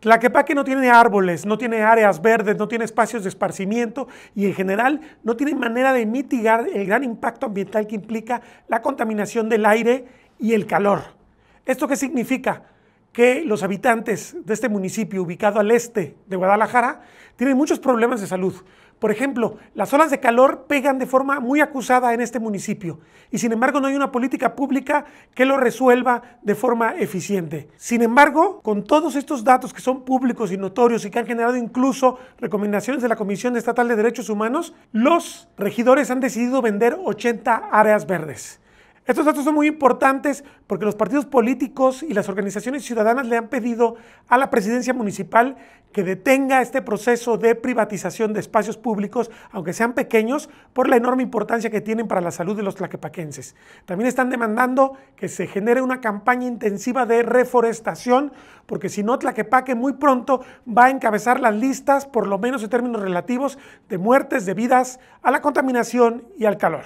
Tlaquepaque no tiene árboles, no tiene áreas verdes, no tiene espacios de esparcimiento y en general no tiene manera de mitigar el gran impacto ambiental que implica la contaminación del aire y el calor. ¿Esto qué significa? que los habitantes de este municipio ubicado al este de Guadalajara tienen muchos problemas de salud. Por ejemplo, las olas de calor pegan de forma muy acusada en este municipio y sin embargo no hay una política pública que lo resuelva de forma eficiente. Sin embargo, con todos estos datos que son públicos y notorios y que han generado incluso recomendaciones de la Comisión Estatal de Derechos Humanos, los regidores han decidido vender 80 áreas verdes. Estos datos son muy importantes porque los partidos políticos y las organizaciones ciudadanas le han pedido a la presidencia municipal que detenga este proceso de privatización de espacios públicos, aunque sean pequeños, por la enorme importancia que tienen para la salud de los tlaquepaquenses. También están demandando que se genere una campaña intensiva de reforestación, porque si no, Tlaquepaque muy pronto va a encabezar las listas, por lo menos en términos relativos, de muertes debidas a la contaminación y al calor.